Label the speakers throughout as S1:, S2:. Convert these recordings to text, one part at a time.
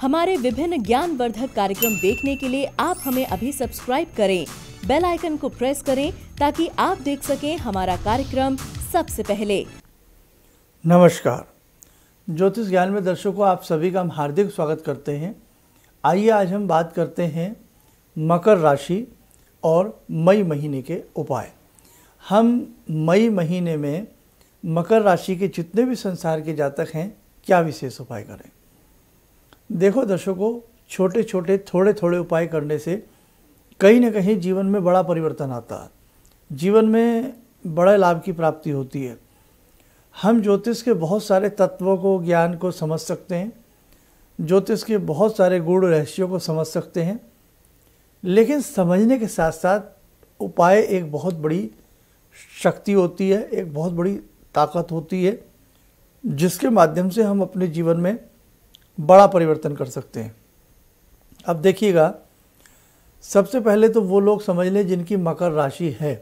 S1: हमारे विभिन्न ज्ञानवर्धक कार्यक्रम देखने के लिए आप हमें अभी सब्सक्राइब करें बेल आइकन को प्रेस करें ताकि आप देख सकें हमारा कार्यक्रम सबसे पहले नमस्कार ज्योतिष ज्ञान में दर्शकों आप सभी का हम हार्दिक स्वागत करते हैं आइए आज हम बात करते हैं मकर राशि और मई महीने के उपाय हम मई महीने में मकर राशि के जितने भी संसार के जातक हैं क्या विशेष उपाय करें देखो दर्शकों छोटे छोटे थोड़े थोड़े उपाय करने से कहीं ना कहीं जीवन में बड़ा परिवर्तन आता है जीवन में बड़े लाभ की प्राप्ति होती है हम ज्योतिष के बहुत सारे तत्वों को ज्ञान को समझ सकते हैं ज्योतिष के बहुत सारे गुण रहस्यों को समझ सकते हैं लेकिन समझने के साथ साथ उपाय एक बहुत बड़ी शक्ति होती है एक बहुत बड़ी ताकत होती है जिसके माध्यम से हम अपने जीवन में बड़ा परिवर्तन कर सकते हैं अब देखिएगा सबसे पहले तो वो लोग समझ लें जिनकी मकर राशि है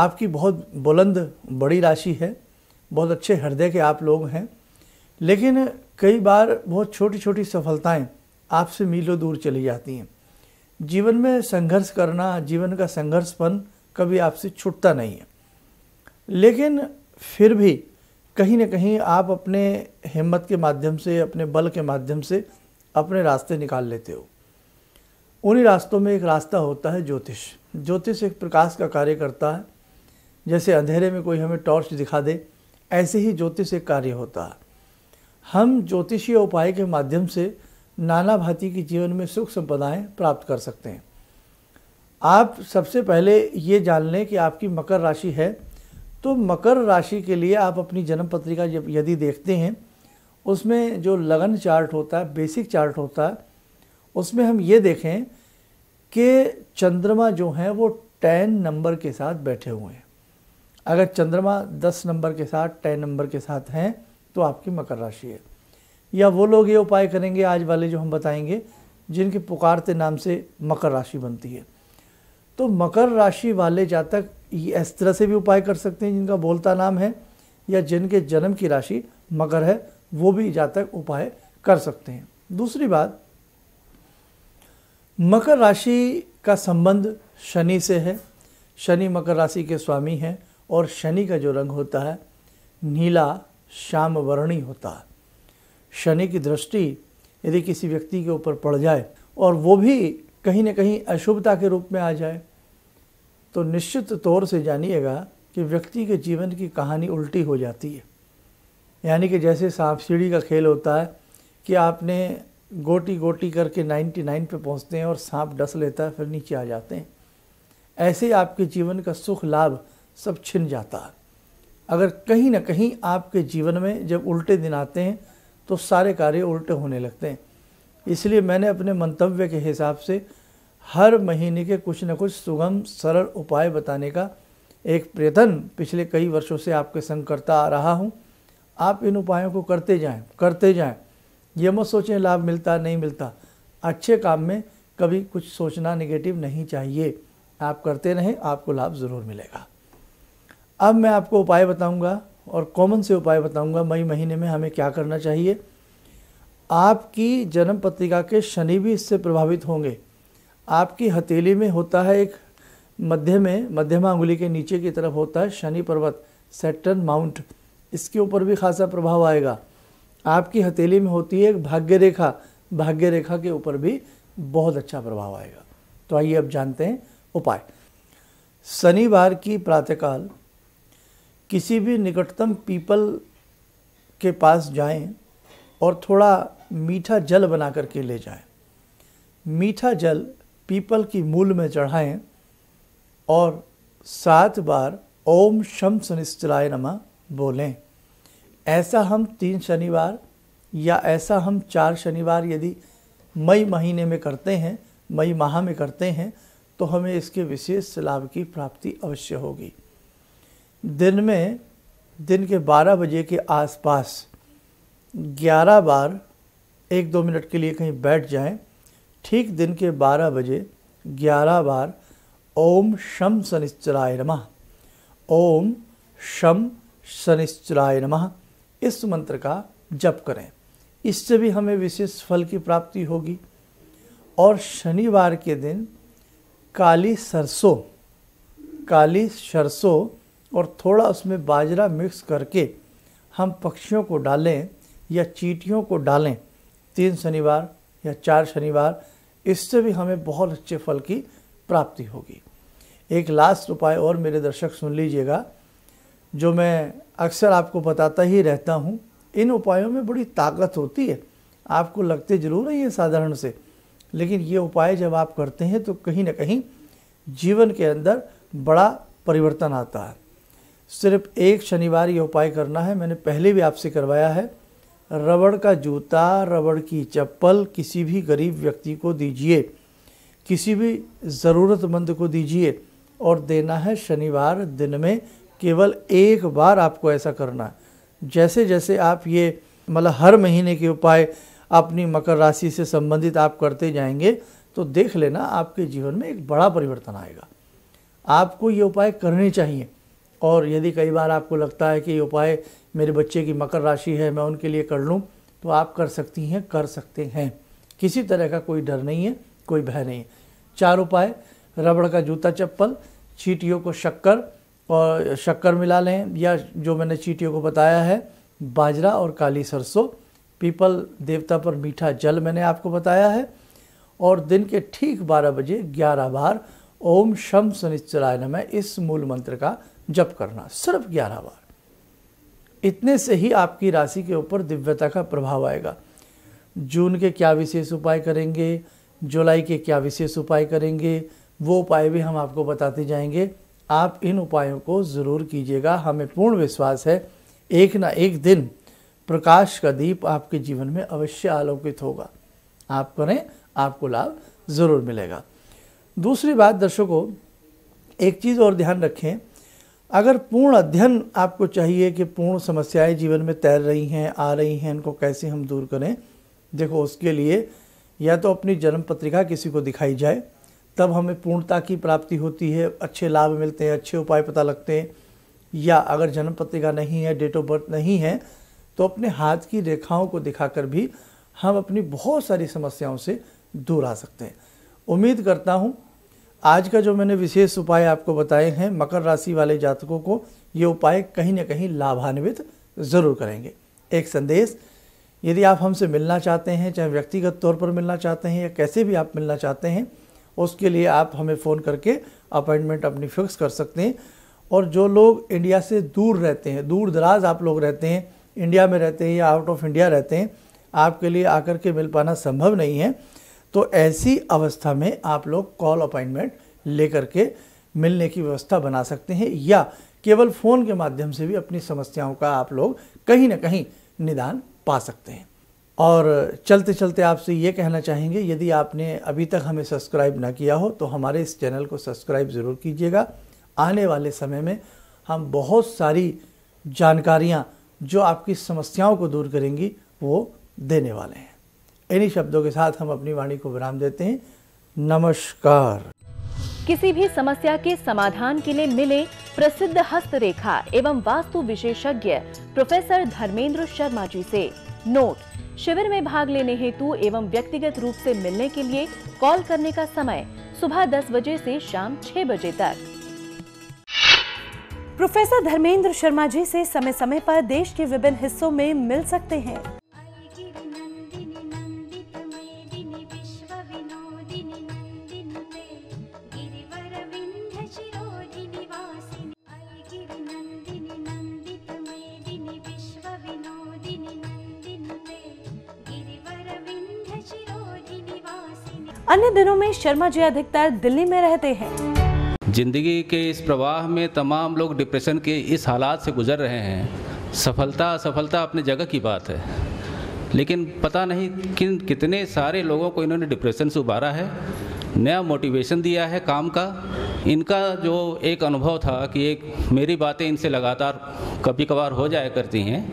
S1: आपकी बहुत बुलंद बड़ी राशि है बहुत अच्छे हृदय के आप लोग हैं लेकिन कई बार बहुत छोटी छोटी सफलताएं आपसे मीलों दूर चली जाती हैं जीवन में संघर्ष करना जीवन का संघर्षपन कभी आपसे छूटता नहीं है लेकिन फिर भी कहीं ना कहीं आप अपने हिम्मत के माध्यम से अपने बल के माध्यम से अपने रास्ते निकाल लेते हो उन्हीं रास्तों में एक रास्ता होता है ज्योतिष ज्योतिष एक प्रकाश का कार्य करता है जैसे अंधेरे में कोई हमें टॉर्च दिखा दे ऐसे ही ज्योतिष एक कार्य होता है हम ज्योतिषीय उपाय के माध्यम से नाना भांति के जीवन में सुख संपदाएं प्राप्त कर सकते हैं आप सबसे पहले ये जान लें कि आपकी मकर राशि है तो मकर राशि के लिए आप अपनी जन्म पत्रिका जब यदि देखते हैं उसमें जो लगन चार्ट होता है बेसिक चार्ट होता है उसमें हम ये देखें कि चंद्रमा जो हैं वो टेन नंबर के साथ बैठे हुए हैं अगर चंद्रमा दस नंबर के साथ टेन नंबर के साथ हैं तो आपकी मकर राशि है या वो लोग ये उपाय करेंगे आज वाले जो हम बताएंगे जिनके पुकारते नाम से मकर राशि बनती है तो मकर राशि वाले जातक इस तरह से भी उपाय कर सकते हैं जिनका बोलता नाम है या जिनके जन्म की राशि मकर है वो भी जातक उपाय कर सकते हैं दूसरी बात मकर राशि का संबंध शनि से है शनि मकर राशि के स्वामी हैं और शनि का जो रंग होता है नीला श्याम वर्णी होता है शनि की दृष्टि यदि किसी व्यक्ति के ऊपर पड़ जाए और वो भी कहीं ना कहीं अशुभता के रूप में आ जाए तो निश्चित तौर से जानिएगा कि व्यक्ति के जीवन की कहानी उल्टी हो जाती है यानी कि जैसे सांप सीढ़ी का खेल होता है कि आपने गोटी गोटी करके 99 पे पहुंचते हैं और सांप डस लेता है फिर नीचे आ जाते हैं ऐसे ही आपके जीवन का सुख लाभ सब छिन जाता है अगर कहीं ना कहीं आपके जीवन में जब उल्टे दिन आते हैं तो सारे कार्य उल्टे होने लगते हैं इसलिए मैंने अपने मंतव्य के हिसाब से हर महीने के कुछ न कुछ सुगम सरल उपाय बताने का एक प्रयत्न पिछले कई वर्षों से आपके संग करता आ रहा हूँ आप इन उपायों को करते जाएं करते जाएं ये मत सोचें लाभ मिलता नहीं मिलता अच्छे काम में कभी कुछ सोचना निगेटिव नहीं चाहिए आप करते रहें आपको लाभ ज़रूर मिलेगा अब मैं आपको उपाय बताऊंगा और कॉमन से उपाय बताऊंगा मई महीने में हमें क्या करना चाहिए आपकी जन्म पत्रिका के शनि भी इससे प्रभावित होंगे आपकी हथेली में होता है एक मध्य में मध्यमा उंगली के नीचे की तरफ होता है शनि पर्वत सेटन माउंट इसके ऊपर भी खासा प्रभाव आएगा आपकी हथेली में होती है एक भाग्य रेखा भाग्य रेखा के ऊपर भी बहुत अच्छा प्रभाव आएगा तो आइए अब जानते हैं उपाय शनिवार की प्रातःकाल किसी भी निकटतम पीपल के पास जाएं और थोड़ा मीठा जल बना करके ले जाएं मीठा जल पीपल की मूल में चढ़ाएं और सात बार ओम शम सुनिश्चराय नमा बोलें ऐसा हम तीन शनिवार या ऐसा हम चार शनिवार यदि मई महीने में करते हैं मई माह में करते हैं तो हमें इसके विशेष लाभ की प्राप्ति अवश्य होगी दिन में दिन के 12 बजे के आसपास 11 बार एक दो मिनट के लिए कहीं बैठ जाएं ठीक दिन के 12 बजे 11 बार ओम शम शनिश्चराय नमः ओम शम शनिश्चराय नमः इस मंत्र का जप करें इससे भी हमें विशेष फल की प्राप्ति होगी और शनिवार के दिन काली सरसों काली सरसों और थोड़ा उसमें बाजरा मिक्स करके हम पक्षियों को डालें या चीटियों को डालें तीन शनिवार या चार शनिवार इससे भी हमें बहुत अच्छे फल की प्राप्ति होगी एक लास्ट उपाय और मेरे दर्शक सुन लीजिएगा जो मैं अक्सर आपको बताता ही रहता हूँ इन उपायों में बड़ी ताकत होती है आपको लगते ज़रूर है ये साधारण से लेकिन ये उपाय जब आप करते हैं तो कहीं ना कहीं जीवन के अंदर बड़ा परिवर्तन आता है सिर्फ एक शनिवार ये उपाय करना है मैंने पहले भी आपसे करवाया है रबड़ का जूता रबड़ की चप्पल किसी भी गरीब व्यक्ति को दीजिए किसी भी ज़रूरतमंद को दीजिए और देना है शनिवार दिन में केवल एक बार आपको ऐसा करना है जैसे जैसे आप ये मतलब हर महीने के उपाय अपनी मकर राशि से संबंधित आप करते जाएंगे तो देख लेना आपके जीवन में एक बड़ा परिवर्तन आएगा आपको ये उपाय करने चाहिए और यदि कई बार आपको लगता है कि ये उपाय मेरे बच्चे की मकर राशि है मैं उनके लिए कर लूँ तो आप कर सकती हैं कर सकते हैं किसी तरह का कोई डर नहीं है कोई भय नहीं है चार उपाय रबड़ का जूता चप्पल चीटियों को शक्कर और शक्कर मिला लें या जो मैंने चीटियों को बताया है बाजरा और काली सरसों पीपल देवता पर मीठा जल मैंने आपको बताया है और दिन के ठीक 12 बजे 11 बार ओम शम सुनिश्चराय नमः इस मूल मंत्र का जप करना सिर्फ ग्यारह बार इतने से ही आपकी राशि के ऊपर दिव्यता का प्रभाव आएगा जून के क्या विशेष उपाय करेंगे जुलाई के क्या विशेष उपाय करेंगे वो उपाय भी हम आपको बताते जाएंगे आप इन उपायों को ज़रूर कीजिएगा हमें पूर्ण विश्वास है एक ना एक दिन प्रकाश का दीप आपके जीवन में अवश्य आलोकित होगा आप करें आपको लाभ ज़रूर मिलेगा दूसरी बात दर्शकों एक चीज़ और ध्यान रखें अगर पूर्ण अध्ययन आपको चाहिए कि पूर्ण समस्याएं जीवन में तैर रही हैं आ रही हैं इनको कैसे हम दूर करें देखो उसके लिए या तो अपनी जन्म पत्रिका किसी को दिखाई जाए तब हमें पूर्णता की प्राप्ति होती है अच्छे लाभ मिलते हैं अच्छे उपाय पता लगते हैं या अगर जन्म पत्रिका नहीं है डेट ऑफ बर्थ नहीं है तो अपने हाथ की रेखाओं को दिखाकर भी हम अपनी बहुत सारी समस्याओं से दूर आ सकते हैं उम्मीद करता हूँ आज का जो मैंने विशेष उपाय आपको बताए हैं मकर राशि वाले जातकों को ये उपाय कहीं ना कहीं लाभान्वित ज़रूर करेंगे एक संदेश यदि आप हमसे मिलना चाहते हैं चाहे व्यक्तिगत तौर पर मिलना चाहते हैं या कैसे भी आप मिलना चाहते हैं उसके लिए आप हमें फ़ोन करके अपॉइंटमेंट अपनी फिक्स कर सकते हैं और जो लोग इंडिया से दूर रहते हैं दूर दराज आप लोग रहते हैं इंडिया में रहते हैं या आउट ऑफ इंडिया रहते हैं आपके लिए आकर के मिल पाना संभव नहीं है तो ऐसी अवस्था में आप लोग कॉल अपॉइंटमेंट लेकर के मिलने की व्यवस्था बना सकते हैं या केवल फ़ोन के माध्यम से भी अपनी समस्याओं का आप लोग कहीं ना कहीं निदान पा सकते हैं और चलते चलते आपसे ये कहना चाहेंगे यदि आपने अभी तक हमें सब्सक्राइब ना किया हो तो हमारे इस चैनल को सब्सक्राइब ज़रूर कीजिएगा आने वाले समय में हम बहुत सारी जानकारियाँ जो आपकी समस्याओं को दूर करेंगी वो देने वाले हैं इन्हीं शब्दों के साथ हम अपनी वाणी को विराम देते हैं नमस्कार किसी भी समस्या के समाधान के लिए मिले प्रसिद्ध हस्तरेखा एवं वास्तु विशेषज्ञ प्रोफेसर धर्मेंद्र शर्मा जी से नोट शिविर में भाग लेने हेतु एवं व्यक्तिगत रूप से मिलने के लिए कॉल करने का समय सुबह 10 बजे से शाम 6 बजे तक प्रोफेसर धर्मेंद्र शर्मा जी से समय समय पर देश के विभिन्न हिस्सों में मिल सकते हैं
S2: अन्य दिनों में शर्मा जी अधिकतर दिल्ली में रहते हैं जिंदगी के इस प्रवाह में तमाम लोग डिप्रेशन के इस हालात से गुजर रहे हैं सफलता असफलता अपने जगह की बात है लेकिन पता नहीं किन कितने सारे लोगों को इन्होंने डिप्रेशन से उबारा है नया मोटिवेशन दिया है काम का इनका जो एक अनुभव था कि एक मेरी बातें इनसे लगातार कभी कभार हो जाया करती हैं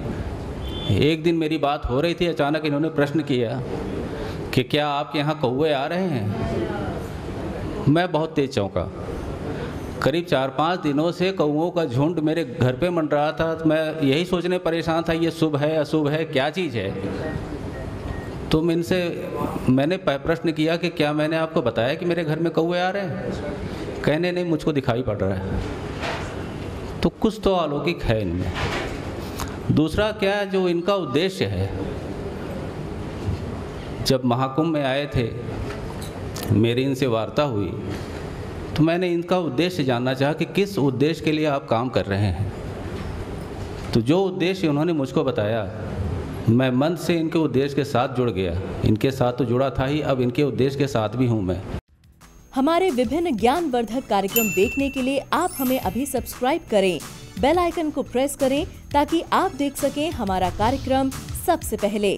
S2: एक दिन मेरी बात हो रही थी अचानक इन्होंने प्रश्न किया कि क्या आपके यहाँ कौए आ रहे हैं मैं बहुत तेज चौंका करीब चार पाँच दिनों से कौओं का झुंड मेरे घर पे मंड रहा था तो मैं यही सोचने परेशान था ये शुभ है अशुभ है क्या चीज़ है तो इनसे मैंने प्रश्न किया कि क्या मैंने आपको बताया कि मेरे घर में कौए आ रहे हैं कहने नहीं मुझको दिखाई पड़ रहा है तो कुछ तो अलौकिक है इनमें दूसरा क्या जो इनका उद्देश्य है जब महाकुंभ में आए थे मेरी इनसे वार्ता हुई तो मैंने इनका उद्देश्य जानना चाहा कि किस उद्देश्य के लिए आप काम कर रहे हैं तो जो उद्देश्य उन्होंने मुझको बताया मैं मन से इनके उद्देश्य के साथ जुड़ गया इनके साथ तो जुड़ा था ही अब इनके उद्देश्य के साथ भी हूँ मैं
S1: हमारे विभिन्न ज्ञानवर्धक कार्यक्रम देखने के लिए आप हमें अभी सब्सक्राइब करें बेल आइकन को प्रेस करें ताकि आप देख सकें हमारा कार्यक्रम सबसे पहले